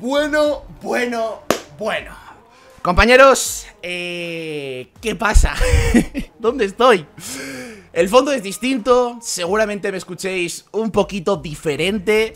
Bueno, bueno, bueno. Compañeros, eh, ¿qué pasa? ¿Dónde estoy? El fondo es distinto, seguramente me escuchéis un poquito diferente.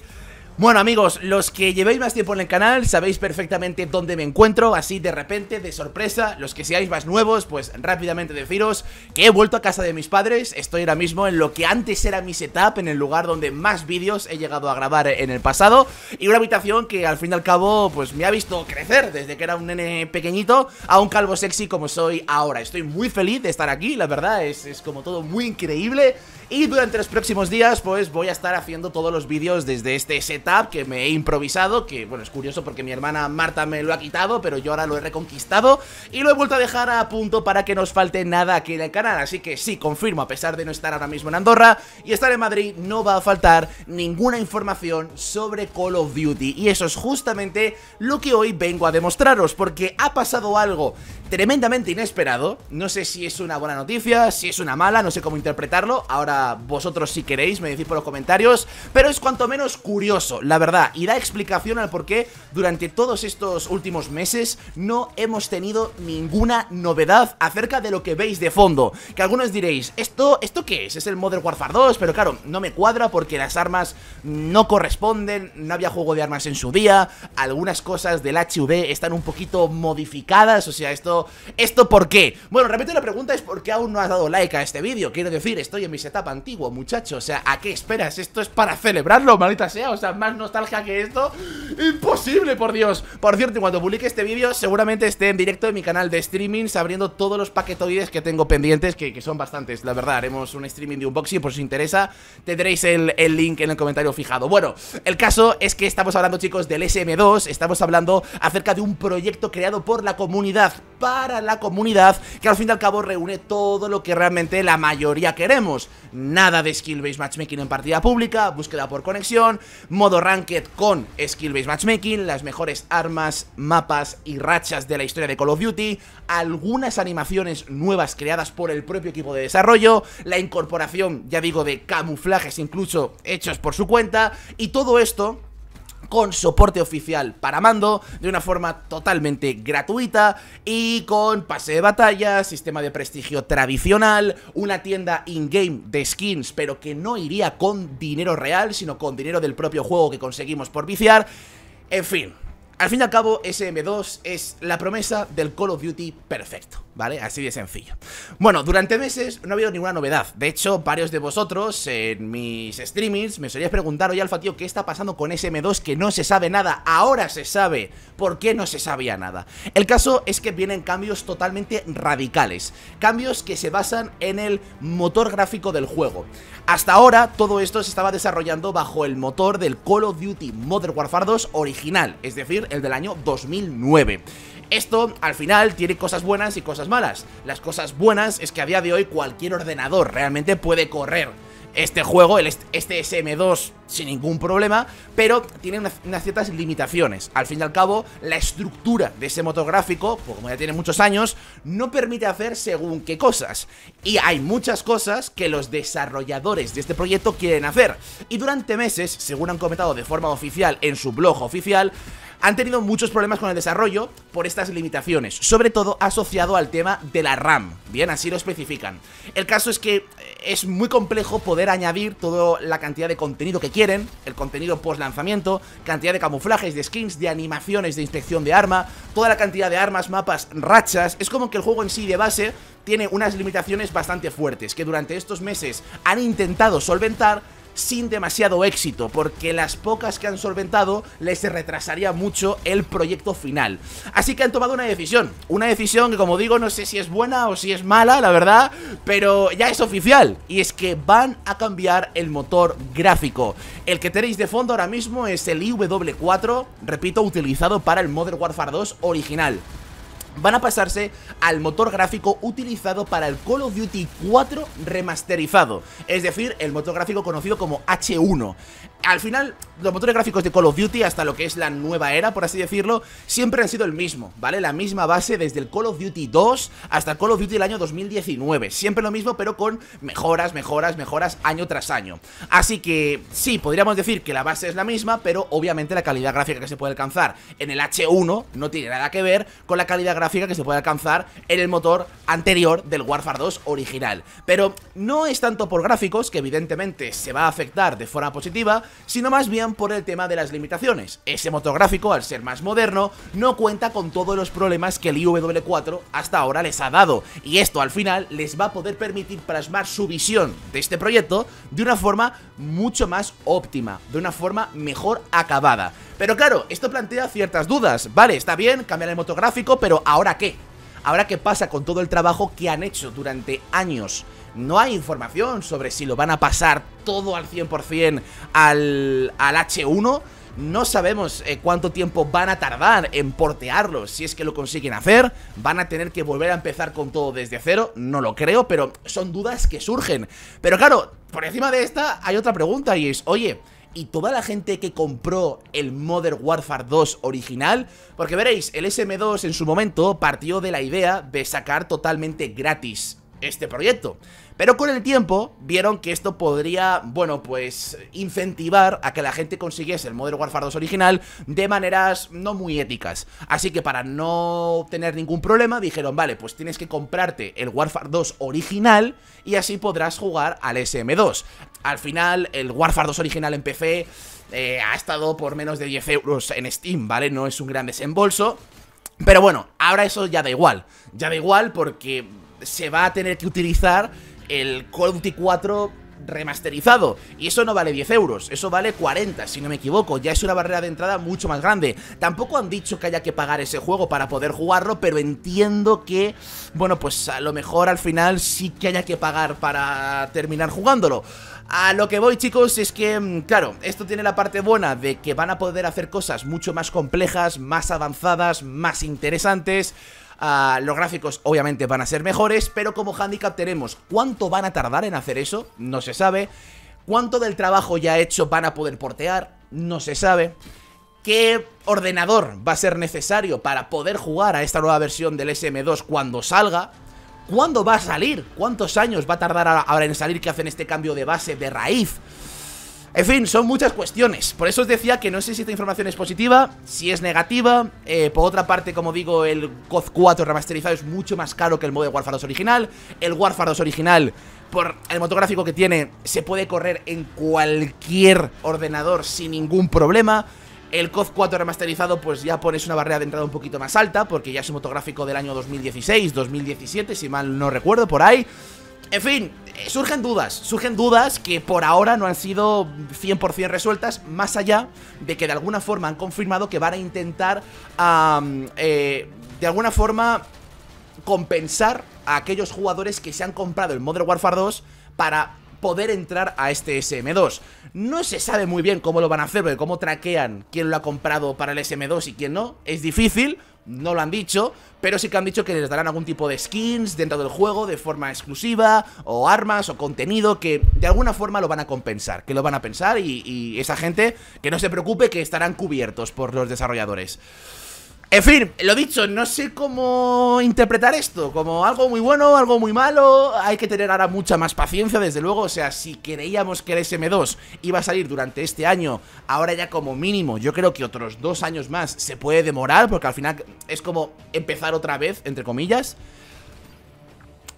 Bueno amigos, los que llevéis más tiempo en el canal sabéis perfectamente dónde me encuentro, así de repente, de sorpresa, los que seáis más nuevos, pues rápidamente deciros que he vuelto a casa de mis padres, estoy ahora mismo en lo que antes era mi setup, en el lugar donde más vídeos he llegado a grabar en el pasado, y una habitación que al fin y al cabo pues me ha visto crecer desde que era un nene pequeñito a un calvo sexy como soy ahora, estoy muy feliz de estar aquí, la verdad, es, es como todo muy increíble, y durante los próximos días pues voy a estar haciendo todos los vídeos desde este setup que me he improvisado, que bueno, es curioso porque mi hermana Marta me lo ha quitado, pero yo ahora lo he reconquistado y lo he vuelto a dejar a punto para que no falte nada aquí en el canal, así que sí, confirmo, a pesar de no estar ahora mismo en Andorra y estar en Madrid, no va a faltar ninguna información sobre Call of Duty y eso es justamente lo que hoy vengo a demostraros, porque ha pasado algo tremendamente inesperado, no sé si es una buena noticia, si es una mala, no sé cómo interpretarlo, ahora vosotros si queréis me decís por los comentarios, pero es cuanto menos curioso la verdad, y da explicación al por qué durante todos estos últimos meses no hemos tenido ninguna novedad acerca de lo que veis de fondo. Que algunos diréis, ¿esto, esto qué es? ¿Es el Modern Warfare 2? Pero claro, no me cuadra porque las armas no corresponden, no había juego de armas en su día, algunas cosas del HV están un poquito modificadas, o sea, esto, ¿esto por qué? Bueno, repito la pregunta es por qué aún no has dado like a este vídeo, quiero decir, estoy en mi setup antiguo, muchachos. o sea, ¿a qué esperas? Esto es para celebrarlo, maldita sea, o sea, más nostalgia que esto Imposible, por Dios Por cierto, cuando publique este vídeo seguramente esté en directo en mi canal de streaming Abriendo todos los paquetoides que tengo pendientes que, son bastantes, la verdad Haremos un streaming de unboxing, por si os interesa Tendréis el, el link en el comentario fijado Bueno, el caso es que estamos hablando, chicos, del SM2 Estamos hablando acerca de un proyecto creado por la comunidad Para la comunidad Que al fin y al cabo reúne todo lo que realmente la mayoría queremos Nada de skill-based matchmaking en partida pública Búsqueda por conexión, modo Ranked con Skill-Based Matchmaking, las mejores armas, mapas y rachas de la historia de Call of Duty, algunas animaciones nuevas creadas por el propio equipo de desarrollo, la incorporación, ya digo, de camuflajes incluso hechos por su cuenta, y todo esto con soporte oficial para mando, de una forma totalmente gratuita y con pase de batalla, sistema de prestigio tradicional, una tienda in-game de skins, pero que no iría con dinero real, sino con dinero del propio juego que conseguimos por viciar. En fin, al fin y al cabo, SM2 es la promesa del Call of Duty perfecto, ¿vale? Así de sencillo. Bueno, durante meses no ha habido ninguna novedad. De hecho, varios de vosotros en mis streamings me solíais preguntar, hoy Alfa, tío, ¿qué está pasando con SM2 que no se sabe nada? Ahora se sabe. ¿Por qué no se sabía nada? El caso es que vienen cambios totalmente radicales. Cambios que se basan en el motor gráfico del juego. Hasta ahora, todo esto se estaba desarrollando bajo el motor del Call of Duty Modern Warfare 2 original, es decir, el del año 2009. Esto, al final, tiene cosas buenas y cosas malas. Las cosas buenas es que a día de hoy cualquier ordenador realmente puede correr este juego, el, este SM2, sin ningún problema, pero tiene unas, ciertas limitaciones. Al fin y al cabo, la estructura de ese motográfico, gráfico pues como ya tiene muchos años, no permite hacer según qué cosas. Y hay muchas cosas que los desarrolladores de este proyecto quieren hacer. Y durante meses, según han comentado de forma oficial en su blog oficial, han tenido muchos problemas con el desarrollo por estas limitaciones, sobre todo asociado al tema de la RAM. Bien, así lo especifican. El caso es que eh, es muy complejo poder añadir toda la cantidad de contenido que quieren, el contenido post lanzamiento, cantidad de camuflajes, de skins, de animaciones de inspección de arma, toda la cantidad de armas, mapas, rachas. Es como que el juego en sí de base tiene unas limitaciones bastante fuertes que durante estos meses han intentado solventar sin demasiado éxito, porque las pocas que han solventado les retrasaría mucho el proyecto final. Así que han tomado una decisión, una decisión que como digo no sé si es buena o si es mala, la verdad, pero ya es oficial, y es que van a cambiar el motor gráfico. El que tenéis de fondo ahora mismo es el IW4, repito, utilizado para el Modern Warfare 2 original van a pasarse al motor gráfico utilizado para el Call of Duty 4 remasterizado, es decir, el motor gráfico conocido como H1. Al final, los motores gráficos de Call of Duty hasta lo que es la nueva era, por así decirlo, siempre han sido el mismo, ¿vale? La misma base desde el Call of Duty 2 hasta el Call of Duty del año 2019, siempre lo mismo pero con mejoras, mejoras, mejoras año tras año. Así que sí, podríamos decir que la base es la misma, pero obviamente la calidad gráfica que se puede alcanzar en el H1 no tiene nada que ver con la calidad gráfica gráfica que se puede alcanzar en el motor anterior del Warfare 2 original. Pero no es tanto por gráficos, que evidentemente se va a afectar de forma positiva, sino más bien por el tema de las limitaciones. Ese motor gráfico, al ser más moderno, no cuenta con todos los problemas que el IW4 hasta ahora les ha dado, y esto al final les va a poder permitir plasmar su visión de este proyecto de una forma mucho más óptima, de una forma mejor acabada. Pero claro, esto plantea ciertas dudas. Vale, está bien, cambiar el motográfico, pero ¿ahora qué? ¿Ahora qué pasa con todo el trabajo que han hecho durante años? No hay información sobre si lo van a pasar todo al 100% al, al H1. No sabemos eh, cuánto tiempo van a tardar en portearlo, si es que lo consiguen hacer, van a tener que volver a empezar con todo desde cero, no lo creo, pero son dudas que surgen. Pero claro, por encima de esta hay otra pregunta y es, oye, y toda la gente que compró el Modern Warfare 2 original, porque veréis, el SM2 en su momento partió de la idea de sacar totalmente gratis este proyecto. Pero con el tiempo vieron que esto podría, bueno, pues incentivar a que la gente consiguiese el modelo Warfare 2 original de maneras no muy éticas. Así que para no tener ningún problema dijeron, vale, pues tienes que comprarte el Warfare 2 original y así podrás jugar al SM2. Al final, el Warfare 2 original en PC eh, ha estado por menos de 10 euros en Steam, ¿vale? No es un gran desembolso. Pero bueno, ahora eso ya da igual. Ya da igual porque se va a tener que utilizar el Call of Duty 4 remasterizado. Y eso no vale 10 euros, eso vale 40, si no me equivoco. Ya es una barrera de entrada mucho más grande. Tampoco han dicho que haya que pagar ese juego para poder jugarlo, pero entiendo que, bueno, pues a lo mejor al final sí que haya que pagar para terminar jugándolo. A lo que voy chicos es que, mm, claro, esto tiene la parte buena de que van a poder hacer cosas mucho más complejas, más avanzadas, más interesantes Ah, los gráficos obviamente van a ser mejores, pero como handicap tenemos cuánto van a tardar en hacer eso, no se sabe. Cuánto del trabajo ya hecho van a poder portear, no se sabe. ¿Qué ordenador va a ser necesario para poder jugar a esta nueva versión del SM2 cuando salga? ¿Cuándo va a salir? ¿Cuántos años va a tardar ahora en salir que hacen este cambio de base de raíz? En fin, son muchas cuestiones. Por eso os decía que no sé si esta información es positiva, si es negativa. Eh, por otra parte, como digo, el COD 4 remasterizado es mucho más caro que el modo de Warfare 2 original. El Warfare 2 original, por el motográfico que tiene, se puede correr en cualquier ordenador sin ningún problema. El COD 4 remasterizado, pues ya pones una barrera de entrada un poquito más alta, porque ya es un motográfico del año 2016, 2017, si mal no recuerdo, por ahí. En fin, surgen dudas, surgen dudas que por ahora no han sido 100% resueltas, más allá de que de alguna forma han confirmado que van a intentar, eh, de alguna forma, compensar a aquellos jugadores que se han comprado el Modern Warfare 2 para poder entrar a este SM2. No se sabe muy bien cómo lo van a hacer, cómo traquean quién lo ha comprado para el SM2 y quién no, es difícil, no lo han dicho, pero sí que han dicho que les darán algún tipo de skins dentro del juego de forma exclusiva, o armas, o contenido, que de alguna forma lo van a compensar, que lo van a pensar y, esa gente que no se preocupe que estarán cubiertos por los desarrolladores. En fin, lo dicho, no sé cómo interpretar esto, como algo muy bueno, algo muy malo, hay que tener ahora mucha más paciencia, desde luego, o sea, si creíamos que el SM2 iba a salir durante este año, ahora ya como mínimo, yo creo que otros dos años más se puede demorar, porque al final es como empezar otra vez, entre comillas.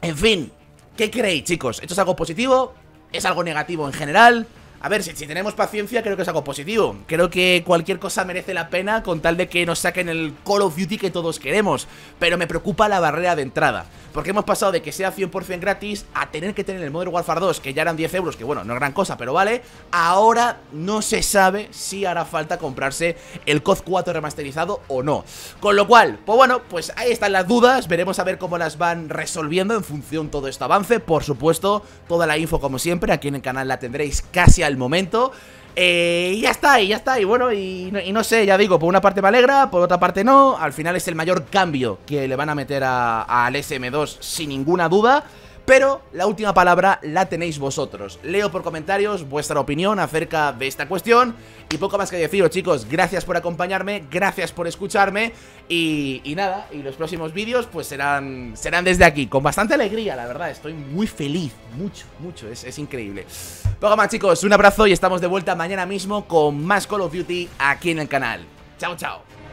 En fin, ¿qué creéis, chicos? ¿Esto es algo positivo? ¿Es algo negativo en general? A ver, si, tenemos paciencia, creo que es algo positivo. Creo que cualquier cosa merece la pena con tal de que nos saquen el Call of Duty que todos queremos. Pero me preocupa la barrera de entrada. Porque hemos pasado de que sea 100% gratis a tener que tener el Modern Warfare 2, que ya eran 10 euros, que bueno, no es gran cosa, pero vale. Ahora no se sabe si hará falta comprarse el COD 4 remasterizado o no. Con lo cual, pues bueno, pues ahí están las dudas. Veremos a ver cómo las van resolviendo en función todo este avance. Por supuesto, toda la info como siempre aquí en el canal la tendréis casi al momento. Eh, y ya está, y ya está, y bueno, y, no sé, ya digo, por una parte me alegra, por otra parte no, al final es el mayor cambio que le van a meter al SM2 sin ninguna duda pero la última palabra la tenéis vosotros. Leo por comentarios vuestra opinión acerca de esta cuestión y poco más que deciros chicos, gracias por acompañarme, gracias por escucharme y, nada, y los próximos vídeos pues serán, serán desde aquí, con bastante alegría la verdad, estoy muy feliz, mucho, mucho, es, es increíble. Poco más chicos, un abrazo y estamos de vuelta mañana mismo con más Call of Duty aquí en el canal. Chao, chao.